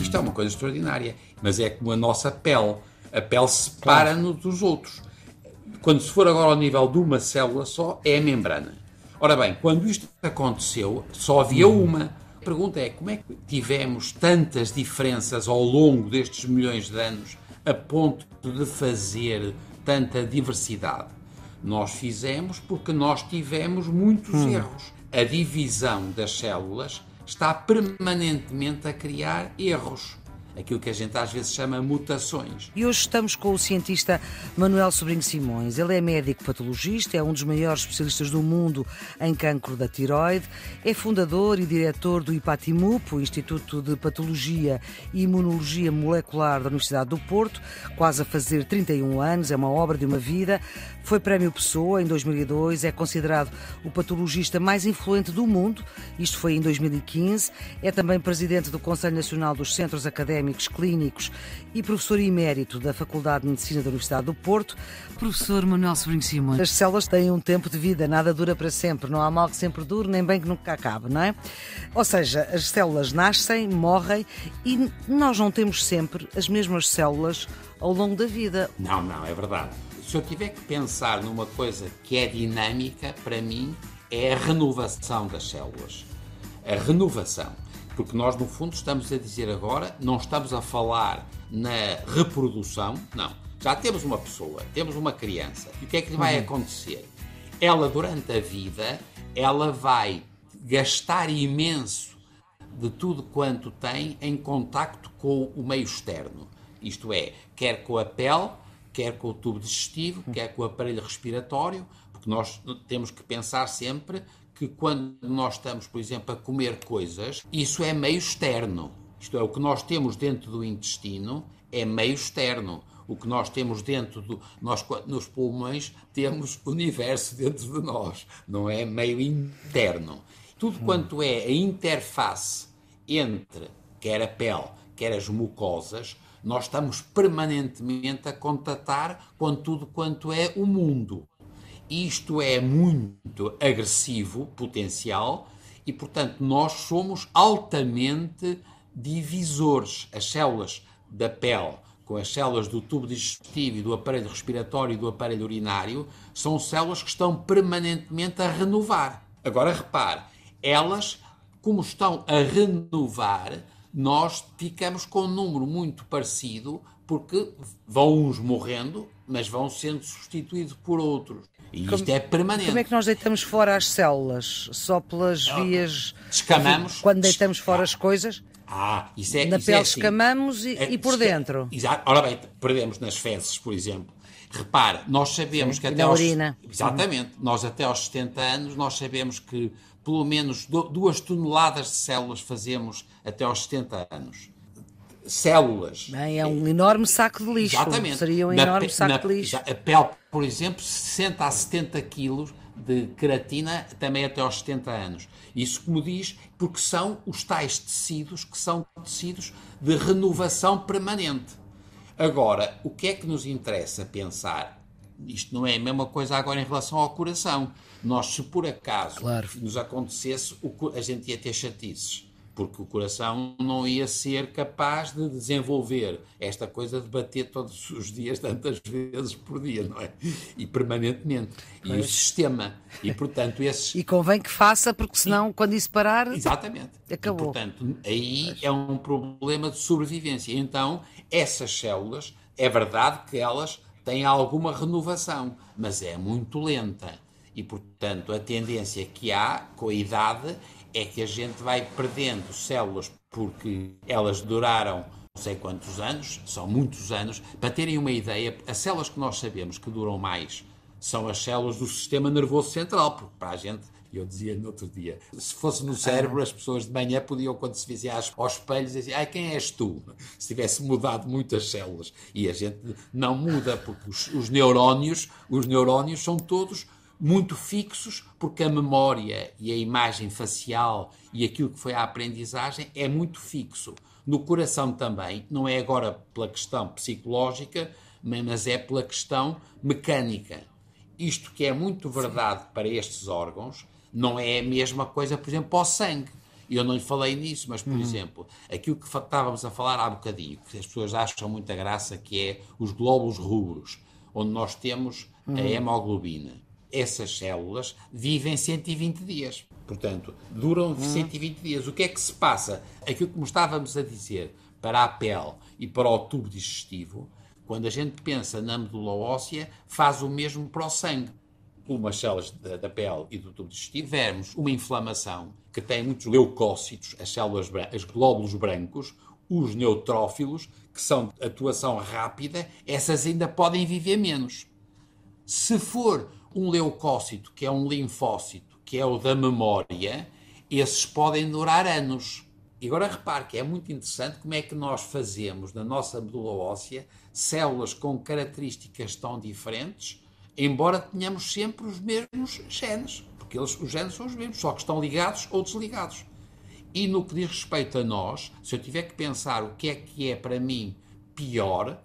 Isto é uma coisa extraordinária, mas é como a nossa pele. A pele separa-nos dos outros. Quando se for agora ao nível de uma célula só, é a membrana. Ora bem, quando isto aconteceu, só havia hum. uma. A pergunta é como é que tivemos tantas diferenças ao longo destes milhões de anos a ponto de fazer tanta diversidade. Nós fizemos porque nós tivemos muitos hum. erros. A divisão das células está permanentemente a criar erros aquilo que a gente às vezes chama mutações. E hoje estamos com o cientista Manuel Sobrinho Simões. Ele é médico patologista, é um dos maiores especialistas do mundo em cancro da tiroide, é fundador e diretor do IPATIMUP, o Instituto de Patologia e Imunologia Molecular da Universidade do Porto, quase a fazer 31 anos, é uma obra de uma vida. Foi Prémio Pessoa em 2002, é considerado o patologista mais influente do mundo, isto foi em 2015. É também presidente do Conselho Nacional dos Centros Académicos Clínicos e professor emérito da Faculdade de Medicina da Universidade do Porto. Professor Manuel Sobrinho Simões. As células têm um tempo de vida, nada dura para sempre, não há mal que sempre dure, nem bem que nunca acabe, não é? Ou seja, as células nascem, morrem e nós não temos sempre as mesmas células ao longo da vida. Não, não, é verdade se eu tiver que pensar numa coisa que é dinâmica, para mim, é a renovação das células. A renovação. Porque nós, no fundo, estamos a dizer agora, não estamos a falar na reprodução, não. Já temos uma pessoa, temos uma criança. E o que é que lhe vai uhum. acontecer? Ela, durante a vida, ela vai gastar imenso de tudo quanto tem em contacto com o meio externo. Isto é, quer com a pele, quer com o tubo digestivo, uhum. quer com o aparelho respiratório, porque nós temos que pensar sempre que quando nós estamos, por exemplo, a comer coisas, isso é meio externo. Isto é, o que nós temos dentro do intestino é meio externo. O que nós temos dentro do. Nós, nos pulmões, temos o universo dentro de nós, não é meio interno. Tudo uhum. quanto é a interface entre quer a pele, quer as mucosas, nós estamos permanentemente a contatar com tudo quanto é o mundo. Isto é muito agressivo, potencial, e portanto nós somos altamente divisores. As células da pele com as células do tubo digestivo e do aparelho respiratório e do aparelho urinário são células que estão permanentemente a renovar. Agora repare, elas, como estão a renovar, nós ficamos com um número muito parecido, porque vão uns morrendo, mas vão sendo substituídos por outros. E como, isto é permanente. Como é que nós deitamos fora as células? Só pelas Não, ah, vias. Descamamos. Quando deitamos fora as coisas? Ah, isso é. Na isso é pele é assim. descamamos e, é, e por dentro. Exato. Ora bem, perdemos nas fezes, por exemplo. Repara, nós sabemos Sim, que até. Na aos, urina. Exatamente. Nós até aos 70 anos, nós sabemos que pelo menos duas toneladas de células fazemos até aos 70 anos. Células. Bem, é um enorme saco de lixo. Exatamente. Seria um na enorme saco na, de lixo. A pele, por exemplo, 60 a 70 quilos de queratina também até aos 70 anos. Isso, como diz, porque são os tais tecidos que são tecidos de renovação permanente. Agora, o que é que nos interessa pensar isto não é a mesma coisa agora em relação ao coração. Nós, se por acaso claro. nos acontecesse, a gente ia ter chatices, porque o coração não ia ser capaz de desenvolver esta coisa de bater todos os dias, tantas vezes por dia, não é? E permanentemente. E o sistema. E, portanto, esses... e convém que faça, porque senão, e... quando isso parar, Exatamente. acabou. E, portanto, aí é um problema de sobrevivência. Então, essas células, é verdade que elas tem alguma renovação, mas é muito lenta. E, portanto, a tendência que há com a idade é que a gente vai perdendo células porque elas duraram não sei quantos anos, são muitos anos. Para terem uma ideia, as células que nós sabemos que duram mais são as células do sistema nervoso central, porque para a gente eu dizia no outro dia, se fosse no cérebro, as pessoas de manhã podiam, quando se vissem aos, aos espelhos, dizer, ai, quem és tu? Se tivesse mudado muitas células. E a gente não muda, porque os, os neurónios, os neurónios são todos muito fixos, porque a memória e a imagem facial e aquilo que foi a aprendizagem é muito fixo. No coração também, não é agora pela questão psicológica, mas é pela questão mecânica. Isto que é muito verdade Sim. para estes órgãos não é a mesma coisa, por exemplo, ao sangue. Eu não lhe falei nisso, mas, por uhum. exemplo, aquilo que estávamos a falar há bocadinho, que as pessoas acham muita graça, que é os glóbulos rubros, onde nós temos uhum. a hemoglobina. Essas células vivem 120 dias. Portanto, duram uhum. 120 dias. O que é que se passa? Aquilo que estávamos a dizer para a pele e para o tubo digestivo, quando a gente pensa na medula óssea, faz o mesmo para o sangue umas células da, da, pele e do tubo digestivo, tivermos uma inflamação que tem muitos leucócitos, as células, as glóbulos brancos, os neutrófilos, que são de atuação rápida, essas ainda podem viver menos. Se for um leucócito, que é um linfócito, que é o da memória, esses podem durar anos. E agora repare que é muito interessante como é que nós fazemos na nossa medula óssea células com características tão diferentes embora tenhamos sempre os mesmos genes, porque eles, os genes são os mesmos, só que estão ligados ou desligados. E no que diz respeito a nós, se eu tiver que pensar o que é que é para mim pior,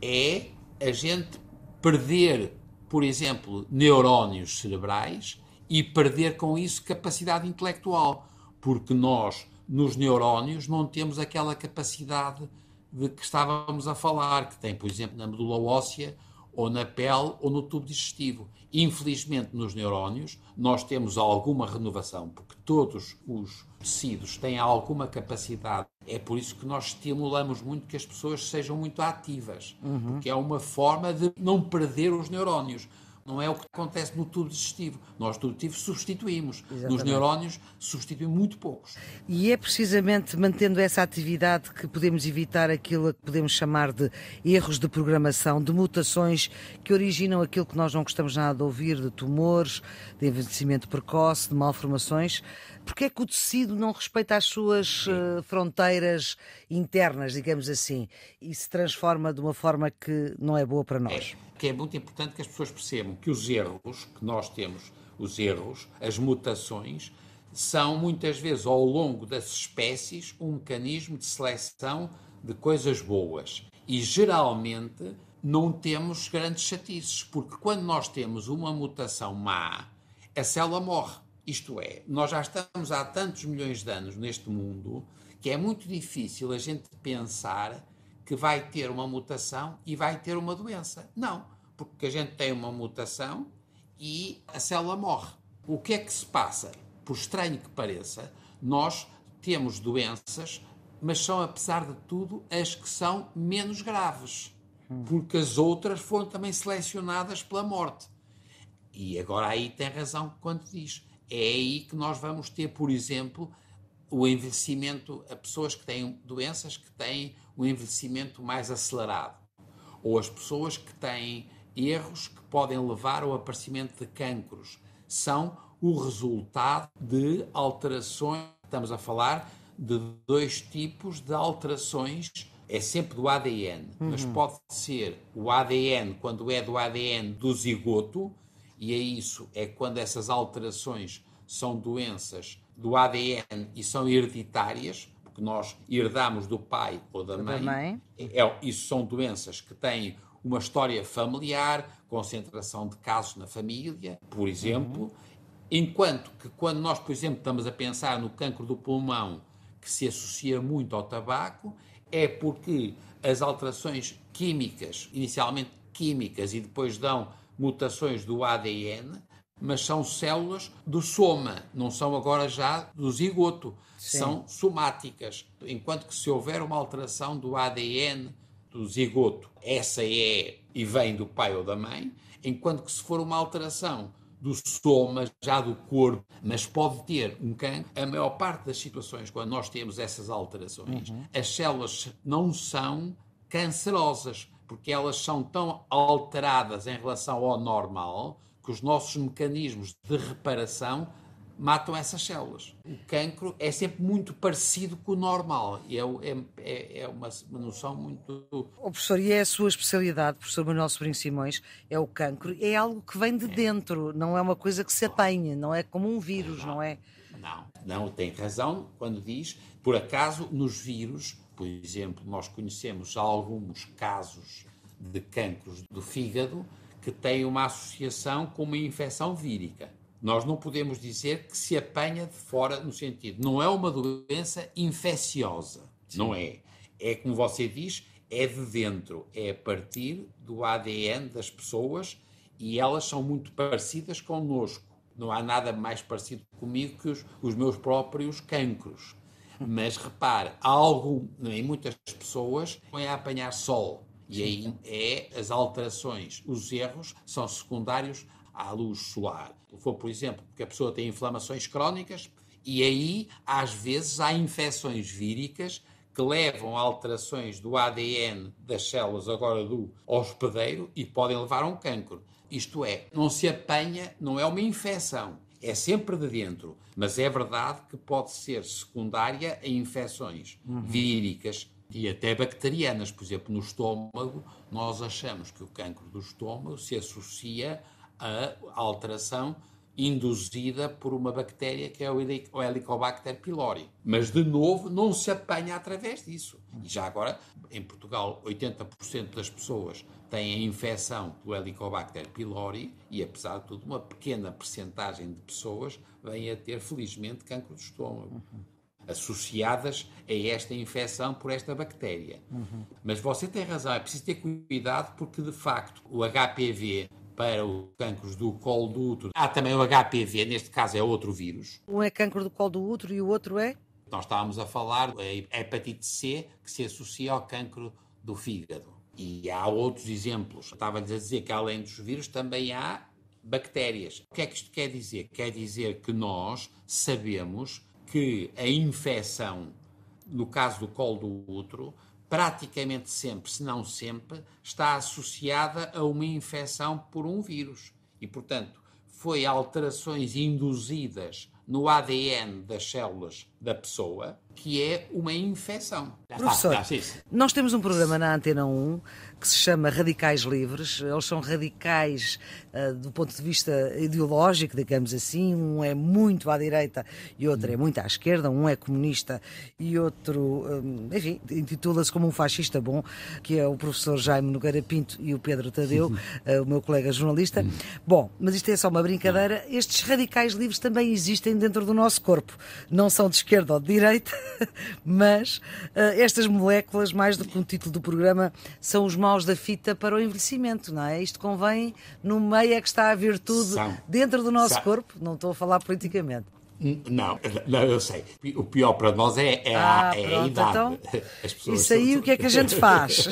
é a gente perder, por exemplo, neurónios cerebrais e perder com isso capacidade intelectual, porque nós, nos neurónios, não temos aquela capacidade de que estávamos a falar, que tem, por exemplo, na medula óssea ou na pele ou no tubo digestivo. Infelizmente, nos neurónios, nós temos alguma renovação, porque todos os tecidos têm alguma capacidade. É por isso que nós estimulamos muito que as pessoas sejam muito ativas, uhum. porque é uma forma de não perder os neurónios. Não é o que acontece no tubo digestivo. Nós, no tubo digestivo, substituímos. Exatamente. Nos neurónios, substituímos muito poucos. E é precisamente mantendo essa atividade que podemos evitar aquilo que podemos chamar de erros de programação, de mutações que originam aquilo que nós não gostamos nada de ouvir, de tumores, de envelhecimento precoce, de malformações. Porque é que o tecido não respeita as suas uh, fronteiras internas, digamos assim, e se transforma de uma forma que não é boa para nós? É, que é muito importante que as pessoas percebam que os erros que nós temos, os erros, as mutações, são muitas vezes ao longo das espécies um mecanismo de seleção de coisas boas. E geralmente não temos grandes chatices, porque quando nós temos uma mutação má, a célula morre. Isto é, nós já estamos há tantos milhões de anos neste mundo que é muito difícil a gente pensar que vai ter uma mutação e vai ter uma doença. Não, porque a gente tem uma mutação e a célula morre. O que é que se passa? Por estranho que pareça, nós temos doenças, mas são, apesar de tudo, as que são menos graves, hum. porque as outras foram também selecionadas pela morte. E agora aí tem razão quando diz é aí que nós vamos ter, por exemplo, o envelhecimento a pessoas que têm doenças que têm um envelhecimento mais acelerado, ou as pessoas que têm erros que podem levar ao aparecimento de cancros, são o resultado de alterações. Estamos a falar de dois tipos de alterações. É sempre do ADN, uhum. mas pode ser o ADN quando é do ADN do zigoto, e é isso, é quando essas alterações são doenças do ADN e são hereditárias, porque nós herdamos do pai ou da mãe. Da mãe. É, isso é, são doenças que têm uma história familiar, concentração de casos na família, por uhum. exemplo. Uhum. Enquanto que quando nós, por exemplo, estamos a pensar no cancro do pulmão, que se associa muito ao tabaco, é porque as alterações químicas, inicialmente químicas e depois dão mutações do ADN, mas são células do soma, não são agora já do zigoto, Sim. são somáticas. Enquanto que se houver uma alteração do ADN do zigoto, essa é e vem do pai ou da mãe, enquanto que se for uma alteração do soma, já do corpo, mas pode ter um cancro. A maior parte das situações, quando nós temos essas alterações, uhum. as células não são cancerosas, porque elas são tão alteradas em relação ao normal que os nossos mecanismos de reparação matam essas células. O cancro é sempre muito parecido com o normal é, é, é, é uma, uma, noção muito. O oh, professor, e é a sua especialidade, professor Manuel Sobrinho Simões, é o cancro. É algo que vem de é. dentro, não é uma coisa que se apanha, não é como um vírus, não, não é? Não, não, tem razão quando diz, por acaso, nos vírus, por exemplo, nós conhecemos alguns casos de cancros do fígado que tem uma associação com uma infecção vírica. Nós não podemos dizer que se apanha de fora, no sentido, não é uma doença infecciosa, Sim. não é. É como você diz, é de dentro, é a partir do ADN das pessoas e elas são muito parecidas connosco. Não há nada mais parecido comigo que os, os meus próprios cancros. Mas repare, algo em muitas pessoas é a apanhar sol, e aí é as alterações, os erros são secundários à luz solar. Foi, por exemplo, porque a pessoa tem inflamações crónicas e aí, às vezes, há infecções víricas que levam a alterações do ADN das células, agora do hospedeiro, e podem levar a um cancro. Isto é, não se apanha, não é uma infecção, é sempre de dentro, mas é verdade que pode ser secundária a infecções uhum. víricas e até bacterianas. Por exemplo, no estômago, nós achamos que o cancro do estômago se associa à alteração induzida por uma bactéria que é o Helicobacter pylori. Mas, de novo, não se apanha através disso. E já agora, em Portugal, 80% das pessoas têm a infecção do Helicobacter pylori e, apesar de tudo, uma pequena percentagem de pessoas vem a ter, felizmente, cancro do estômago. Uhum associadas a esta infecção por esta bactéria. Uhum. Mas você tem razão, é preciso ter cuidado porque, de facto, o HPV para o cancro do colo do útero. Há também o HPV, neste caso é outro vírus. Um é cancro do colo do útero e o outro é? Nós estávamos a falar da hepatite C, que se associa ao cancro do fígado. E há outros exemplos. Estava-lhes a dizer que, além dos vírus, também há bactérias. O que é que isto quer dizer? Quer dizer que nós sabemos que a infecção, no caso do colo do útero, praticamente sempre, se não sempre, está associada a uma infecção por um vírus. E, portanto, foi alterações induzidas no ADN das células da pessoa, que é uma infecção. Professor, nós temos um programa na Antena 1 que se chama Radicais Livres. Eles são radicais uh, do ponto de vista ideológico, digamos assim. Um é muito à direita e outro é hum. muito à esquerda. Um é comunista e outro, um, enfim, intitula-se como um fascista bom, que é o professor Jaime Nogueira Pinto e o Pedro Tadeu, uh, o meu colega jornalista. Hum. Bom, mas isto é só uma brincadeira. Hum. Estes radicais livres também existem dentro do nosso corpo. Não são de esquerda ou de direita, mas uh, estas moléculas, mais do que um título do programa, são os maus da fita para o envelhecimento, não é? Isto convém, no meio é que está a virtude são. dentro do nosso são. corpo, não estou a falar politicamente. Não, não, eu sei. O pior para nós é, é, ah, é a, é pronto, a, idade. Então, As pessoas isso aí, são... o que é que a gente faz?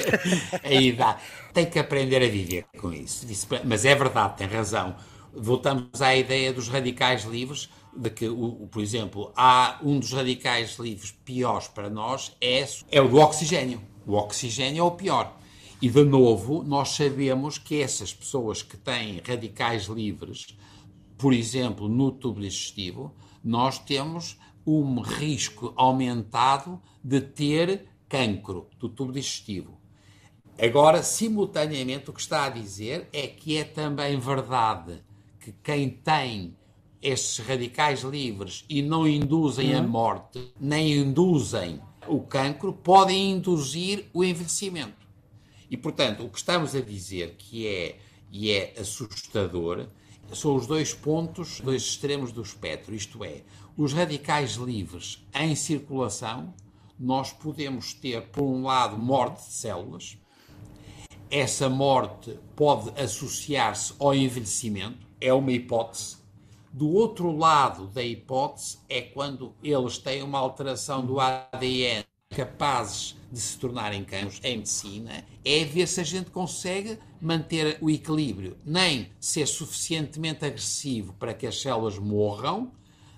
É a idade. Tem que aprender a viver com isso. Mas é verdade, tem razão. Voltamos à ideia dos radicais livres de que, o, por exemplo, há um dos radicais livres piores para nós é, é o do oxigênio. O oxigênio é o pior. E, de novo, nós sabemos que essas pessoas que têm radicais livres, por exemplo, no tubo digestivo, nós temos um risco aumentado de ter cancro do tubo digestivo. Agora, simultaneamente, o que está a dizer é que é também verdade que quem tem estes radicais livres e não induzem uhum. a morte, nem induzem o cancro, podem induzir o envelhecimento. E, portanto, o que estamos a dizer que é e é assustador são os dois pontos, dois extremos do espectro, isto é, os radicais livres em circulação, nós podemos ter, por um lado, morte de células, essa morte pode associar-se ao envelhecimento, é uma hipótese, do outro lado da hipótese é quando eles têm uma alteração do ADN capazes de se tornarem cães em medicina, é ver se a gente consegue manter o equilíbrio, nem ser suficientemente agressivo para que as células morram,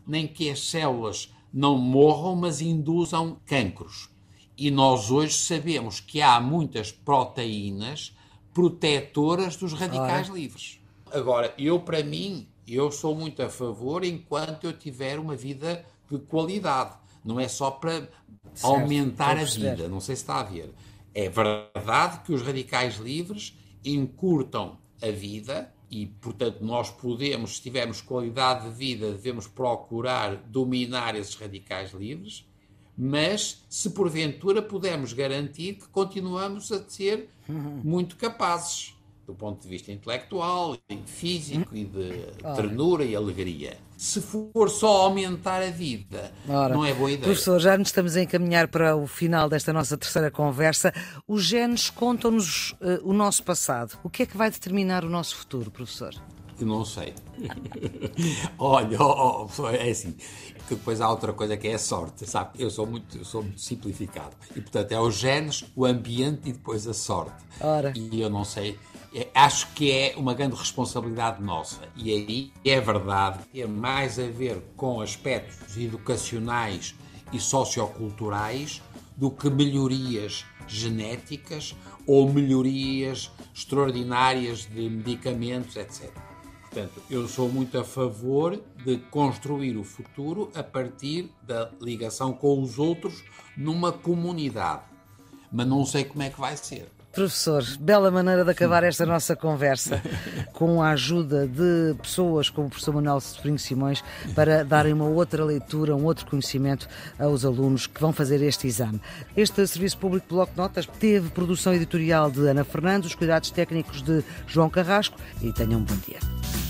nem que as células não morram, mas induzam cancros. E nós hoje sabemos que há muitas proteínas protetoras dos radicais livres. Agora, eu para mim, eu sou muito a favor enquanto eu tiver uma vida de qualidade. Não é só para certo, aumentar a vida, não sei se está a ver. É verdade que os radicais livres encurtam a vida e, portanto, nós podemos, se tivermos qualidade de vida, devemos procurar dominar esses radicais livres, mas se porventura pudermos garantir que continuamos a ser muito capazes do ponto de vista intelectual, físico e de Ora. ternura e alegria. Se for só aumentar a vida, Ora. não é boa ideia. Professor, já nos estamos a encaminhar para o final desta nossa terceira conversa. Os genes contam-nos uh, o nosso passado. O que é que vai determinar o nosso futuro, professor? Eu não sei. Olha, oh, oh, é assim, que depois há outra coisa que é a sorte, sabe? Eu sou muito, eu sou muito simplificado. E portanto é os genes, o ambiente e depois a sorte. Ora. E eu não sei é, acho que é uma grande responsabilidade nossa. E aí é verdade ter mais a ver com aspectos educacionais e socioculturais do que melhorias genéticas ou melhorias extraordinárias de medicamentos, etc. Portanto, eu sou muito a favor de construir o futuro a partir da ligação com os outros numa comunidade. Mas não sei como é que vai ser. Professor, bela maneira de acabar esta nossa conversa, com a ajuda de pessoas como o professor Manuel Sobrinho Simões, para darem uma outra leitura, um outro conhecimento aos alunos que vão fazer este exame. Este Serviço Público Bloco de Notas teve produção editorial de Ana Fernandes, os cuidados técnicos de João Carrasco e tenham um bom dia.